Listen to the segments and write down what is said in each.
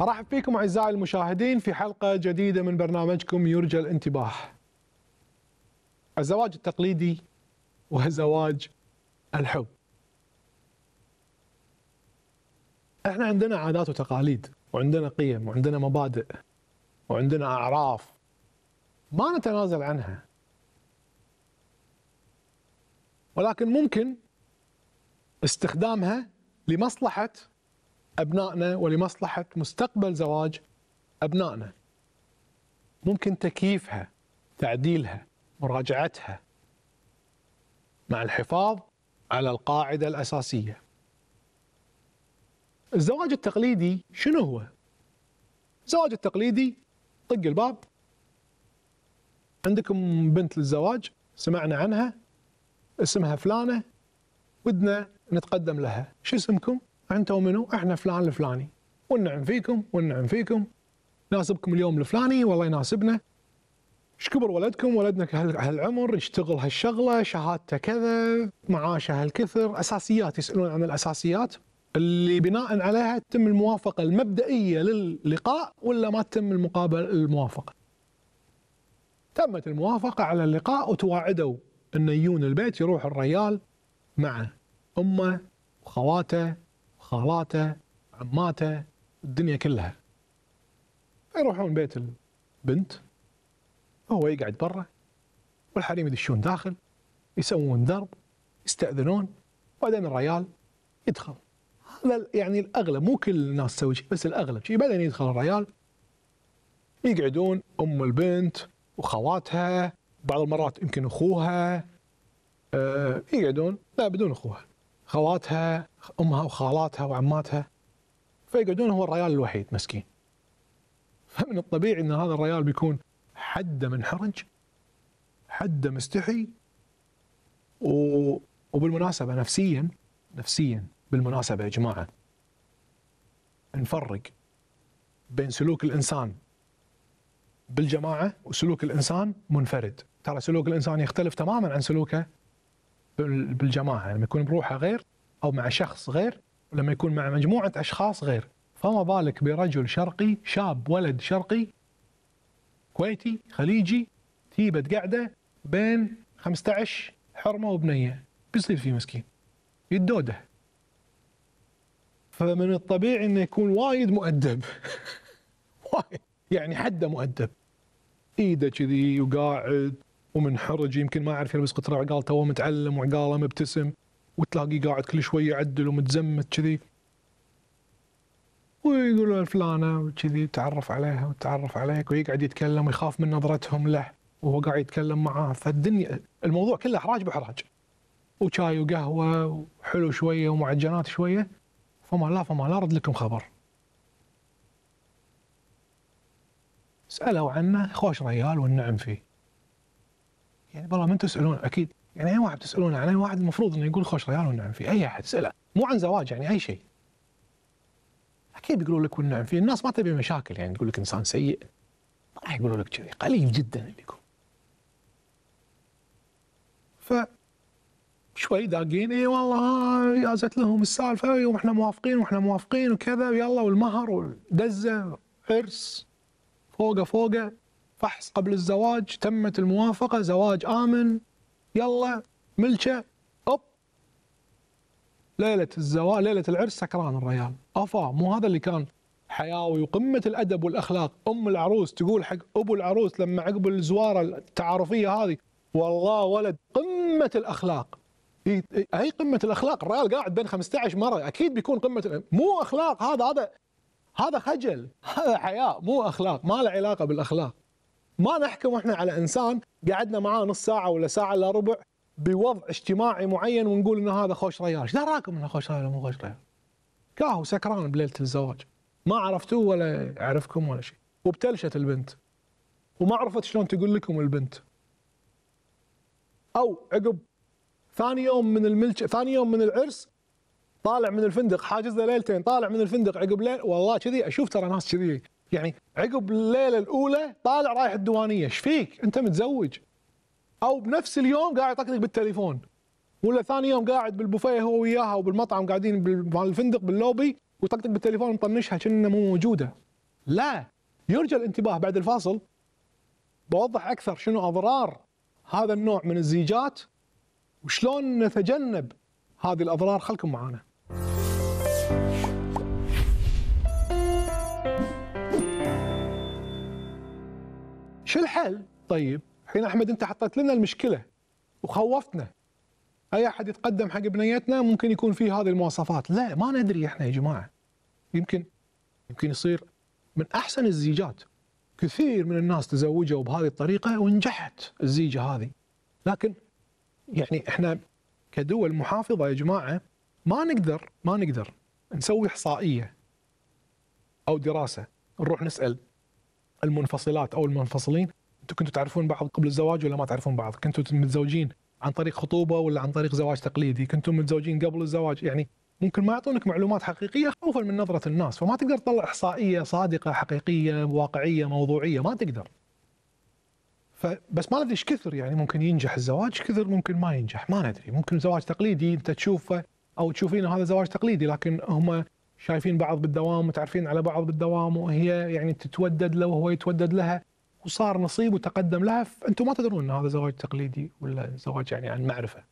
ارحب فيكم اعزائي المشاهدين في حلقه جديده من برنامجكم يرجى الانتباه. الزواج التقليدي وزواج الحب. احنا عندنا عادات وتقاليد وعندنا قيم وعندنا مبادئ وعندنا اعراف ما نتنازل عنها. ولكن ممكن استخدامها لمصلحه أبنائنا ولمصلحة مستقبل زواج أبنائنا ممكن تكييفها تعديلها مراجعتها مع الحفاظ على القاعدة الأساسية الزواج التقليدي شنو هو؟ الزواج التقليدي طق الباب عندكم بنت للزواج سمعنا عنها اسمها فلانة ودنا نتقدم لها شو اسمكم؟ انت ومنو احنا فلان الفلاني والنعم فيكم والنعم فيكم ناسبكم اليوم الفلاني والله يناسبنا ايش كبر ولدكم ولدنا هالعمر يشتغل هالشغله شهادته كذا معاشه هالكثر اساسيات يسالون عن الاساسيات اللي بناء عليها تتم الموافقه المبدئيه للقاء ولا ما تتم المقابله الموافقه تمت الموافقه على اللقاء وتواعدوا انه يجون البيت يروح الريال مع امه وخواته خالاته عماته الدنيا كلها يروحون بيت البنت هو يقعد برا والحريم يدشون داخل يسوون درب يستأذنون وبعدين الريال يدخل هذا يعني الاغلب مو كل الناس تسوي شيء بس الاغلب شيء بعدين يدخل الريال يقعدون ام البنت وخواتها بعض المرات يمكن اخوها آه، يقعدون لا بدون اخوها خواتها امها وخالاتها وعماتها فيقعدون هو الريال الوحيد مسكين فمن الطبيعي ان هذا الريال بيكون حده منحرج حده مستحي و... وبالمناسبه نفسيا نفسيا بالمناسبه يا جماعه نفرق بين سلوك الانسان بالجماعه وسلوك الانسان منفرد، ترى سلوك الانسان يختلف تماما عن سلوكه بالجماعه يعني لما يكون بروحه غير او مع شخص غير ولما يكون مع مجموعه اشخاص غير فما بالك برجل شرقي شاب ولد شرقي كويتي خليجي تيبه قاعده بين 15 حرمه وبنيه بيصير فيه مسكين يدوده فمن الطبيعي انه يكون وايد مؤدب وايد يعني حده مؤدب ايده كذي وقاعد ومنحرج يمكن ما يعرف يلبس يعني قطره عقال توه متعلم وعقاله مبتسم وتلاقيه قاعد كل شوي يعدل ومتزمت كذي ويقولوا فلانه وكذي تعرف عليها وتعرف عليك ويقعد يتكلم ويخاف من نظرتهم له وهو قاعد يتكلم معاه فالدنيا الموضوع كله احراج باحراج وشاي وقهوه وحلو شويه ومعجنات شويه فما لا فما لا رد لكم خبر سالوا عنه خوش ريال والنعم فيه يعني بالله من تسالون اكيد يعني اي واحد تسالون عن اي واحد المفروض انه يقول خوش ريال والنعم فيه اي احد اساله مو عن زواج يعني اي شيء اكيد بيقولوا لك والنعم فيه الناس ما تبي مشاكل يعني تقول لك انسان سيء ما راح يقولوا لك كذي قليل جدا اللي يقول ف شوي داقين اي والله يازت لهم السالفه يوم احنا موافقين واحنا موافقين وكذا ويلا والمهر والدزه عرس فوقه فوقه فحص قبل الزواج تمت الموافقة زواج آمن يلا ملكه اوب ليلة الزواج ليلة العرس سكران الريال أفا مو هذا اللي كان حياوي وقمة الأدب والأخلاق أم العروس تقول حق أبو العروس لما عقب الزوارة التعارفية هذه والله ولد قمة الأخلاق هي قمة الأخلاق الريال قاعد بين 15 مرة أكيد بيكون قمة مو أخلاق هذا هذا هذا خجل هذا حياء مو أخلاق ما له علاقة بالأخلاق ما نحكم احنا على انسان قعدنا معاه نص ساعه ولا ساعه الا ربع بوضع اجتماعي معين ونقول ان هذا خوش ريال، ايش دراكم انه خوش ريال ولا مو خوش ريال؟ كاهو سكران بليله الزواج ما عرفتوه ولا يعرفكم ولا شيء وبتلشت البنت وما عرفت شلون تقول لكم البنت او عقب ثاني يوم من الملك ثاني يوم من العرس طالع من الفندق حاجز له ليلتين طالع من الفندق عقب ليل والله كذي اشوف ترى ناس كذي يعني عقب الليله الاولى طالع رايح الديوانيه ايش فيك انت متزوج او بنفس اليوم قاعد يطقطق بالتليفون ولا ثاني يوم قاعد بالبوفيه هو وياها وبالمطعم قاعدين بالفندق باللوبي وطقطق بالتليفون مطنشها كأنها مو موجوده لا يرجى الانتباه بعد الفاصل بوضح اكثر شنو اضرار هذا النوع من الزيجات وشلون نتجنب هذه الاضرار خلكم معانا شو الحل؟ طيب الحين احمد انت حطيت لنا المشكله وخوفتنا اي احد يتقدم حق بنيتنا ممكن يكون فيه هذه المواصفات لا ما ندري احنا يا جماعه يمكن يمكن يصير من احسن الزيجات كثير من الناس تزوجوا بهذه الطريقه ونجحت الزيجه هذه لكن يعني احنا كدول محافظه يا جماعه ما نقدر ما نقدر نسوي احصائيه او دراسه نروح نسال المنفصلات او المنفصلين انتم كنتوا تعرفون بعض قبل الزواج ولا ما تعرفون بعض كنتوا متزوجين عن طريق خطوبه ولا عن طريق زواج تقليدي كنتم متزوجين قبل الزواج يعني ممكن ما يعطونك معلومات حقيقيه خوفا من نظره الناس فما تقدر تطلع احصائيه صادقه حقيقيه واقعيه موضوعيه ما تقدر فبس ما ندري ايش كثر يعني ممكن ينجح الزواج كثر ممكن ما ينجح ما ندري ممكن زواج تقليدي انت تشوفه او تشوفين هذا زواج تقليدي لكن هم شايفين بعض بالدوام وتعرفين على بعض بالدوام وهي يعني تتودد له وهو يتودد لها وصار نصيب وتقدم لها فانتم ما تدرون ان هذا زواج تقليدي ولا زواج يعني عن معرفه.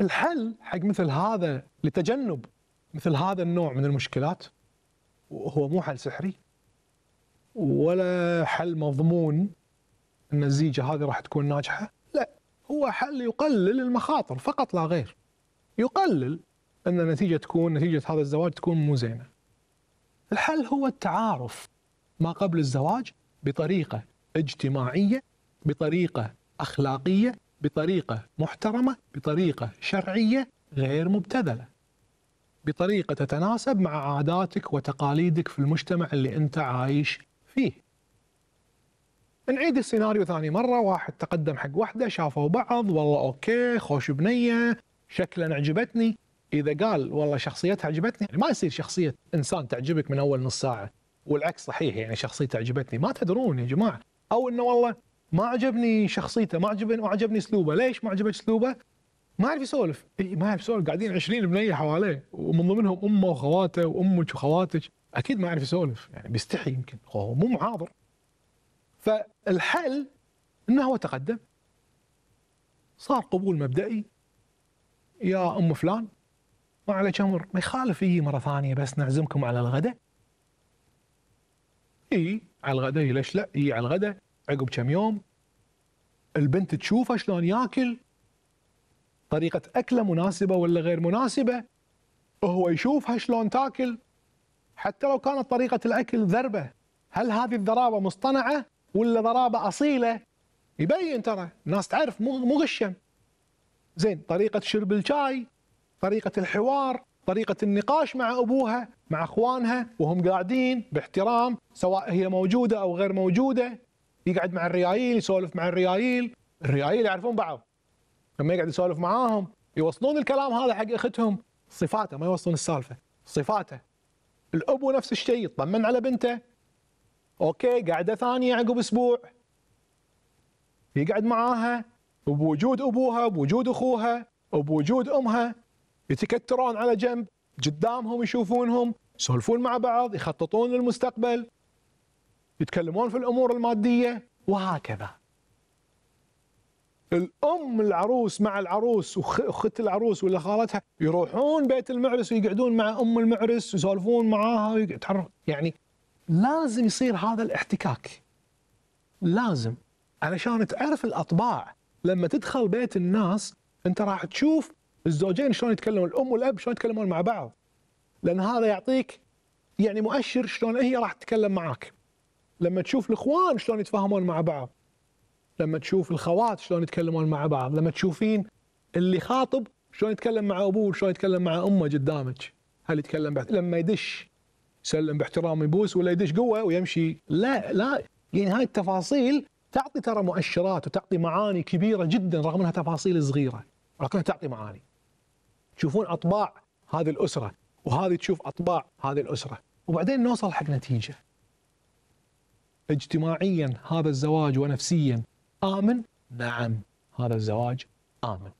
الحل حق مثل هذا لتجنب مثل هذا النوع من المشكلات وهو مو حل سحري ولا حل مضمون ان الزيجه هذه راح تكون ناجحه، لا هو حل يقلل المخاطر فقط لا غير. يقلل أن النتيجة تكون نتيجة هذا الزواج تكون مو زينة الحل هو التعارف ما قبل الزواج بطريقة اجتماعية بطريقة أخلاقية بطريقة محترمة بطريقة شرعية غير مبتذلة بطريقة تتناسب مع عاداتك وتقاليدك في المجتمع اللي أنت عايش فيه نعيد السيناريو ثاني مرة واحد تقدم حق واحدة شافوا بعض والله أوكي خوش بنية شكلا عجبتني اذا قال والله شخصيتها عجبتني يعني ما يصير شخصيه انسان تعجبك من اول نص ساعه والعكس صحيح يعني شخصيته عجبتني ما تدرون يا جماعه او انه والله ما عجبني شخصيته ما عجبني ما عجبني اسلوبه ليش ما عجبك اسلوبه ما يعرف يسولف إيه ما يعرف يسولف قاعدين 20 بنيه حواليه ومن ضمنهم امه وخواته وامك وخواتك اكيد ما يعرف يسولف يعني بيستحي يمكن هو مو محاضر فالحل انه هو تقدم صار قبول مبدئي يا ام فلان ما عليك امر ما يخالف يجي إيه، مره ثانيه بس نعزمكم على الغداء اي على الغداء إيه، ليش لا اي على الغداء عقب كم يوم البنت تشوفه شلون ياكل طريقه اكله مناسبه ولا غير مناسبه هو يشوفها شلون تاكل حتى لو كانت طريقه الاكل ذربه هل هذه الذرابه مصطنعه ولا ذرابه اصيله يبين ترى الناس تعرف مو مو غشه زين طريقه شرب الشاي طريقه الحوار طريقه النقاش مع ابوها مع اخوانها وهم قاعدين باحترام سواء هي موجوده او غير موجوده يقعد مع الريايل يسولف مع الريايل الريايل يعرفون بعض لما يقعد يسولف معاهم يوصلون الكلام هذا حق اختهم صفاته ما يوصلون السالفه صفاته الابو نفس الشيء يطمن على بنته اوكي قاعده ثانيه عقب اسبوع يقعد معاها بوجود ابوها بوجود اخوها وبوجود امها يتكترون على جنب قدامهم يشوفونهم يسولفون مع بعض يخططون للمستقبل يتكلمون في الامور الماديه وهكذا الام العروس مع العروس واخت العروس ولا خالتها يروحون بيت المعرس ويقعدون مع ام المعرس ويسولفون معاها يعني لازم يصير هذا الاحتكاك لازم علشان تعرف الاطباع لما تدخل بيت الناس انت راح تشوف الزوجين شلون يتكلمون الام والاب شلون يتكلمون مع بعض لان هذا يعطيك يعني مؤشر شلون هي راح تتكلم معك لما تشوف الاخوان شلون يتفاهمون مع بعض لما تشوف الخوات شلون يتكلمون مع بعض لما تشوفين اللي خاطب شلون يتكلم مع ابوه شلون يتكلم مع امه قدامك هل يتكلم بعد لما يدش يسلم باحترام يبوس ولا يدش قوه ويمشي لا لا يعني هاي التفاصيل تعطي ترى مؤشرات وتعطي معاني كبيره جدا رغم انها تفاصيل صغيره ولكنها تعطي معاني تشوفون اطباع هذه الاسره وهذه تشوف اطباع هذه الاسره وبعدين نوصل حق نتيجه اجتماعيا هذا الزواج ونفسيا امن نعم هذا الزواج امن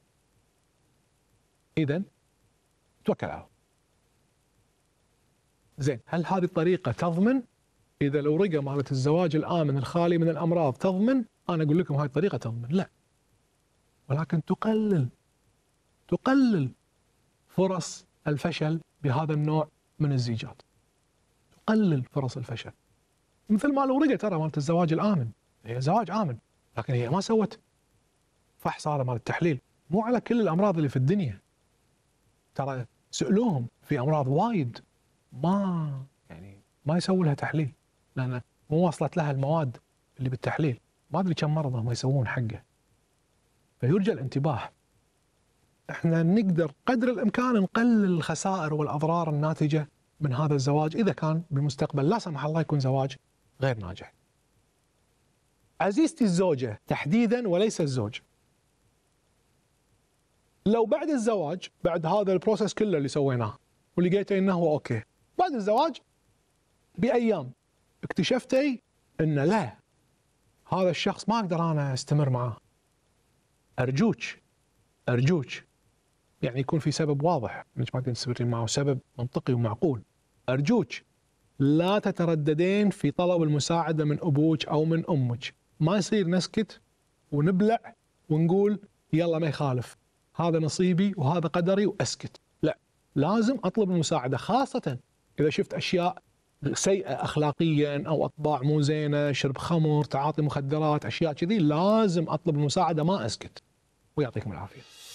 اذا توكل على الله زين هل هذه الطريقه تضمن اذا الاورقه مالت الزواج الامن الخالي من الامراض تضمن انا اقول لكم هذه الطريقه تضمن لا ولكن تقلل تقلل فرص الفشل بهذا النوع من الزيجات تقلل فرص الفشل مثل ما الورقه ترى مالت الزواج الامن هي زواج امن لكن هي ما سوت فحص هذا مال التحليل مو على كل الامراض اللي في الدنيا ترى سالوهم في امراض وايد ما يعني ما يسووا لها تحليل لان مو وصلت لها المواد اللي بالتحليل ما ادري كم مرض هم يسوون حقه فيرجى الانتباه احنا نقدر قدر الامكان نقلل الخسائر والاضرار الناتجه من هذا الزواج اذا كان بالمستقبل لا سمح الله يكون زواج غير ناجح. عزيزتي الزوجه تحديدا وليس الزوج. لو بعد الزواج بعد هذا البروسس كله اللي سويناه ولقيت انه هو اوكي، بعد الزواج بايام اكتشفتي ان لا هذا الشخص ما اقدر انا استمر معاه. ارجوك ارجوك يعني يكون في سبب واضح انك ما تنسبرين معه سبب منطقي ومعقول ارجوك لا تترددين في طلب المساعده من ابوك او من امك ما يصير نسكت ونبلع ونقول يلا ما يخالف هذا نصيبي وهذا قدري واسكت لا لازم اطلب المساعده خاصه اذا شفت اشياء سيئه اخلاقيا او اطباع مو زينه شرب خمر تعاطي مخدرات اشياء كذي لازم اطلب المساعده ما اسكت ويعطيكم العافيه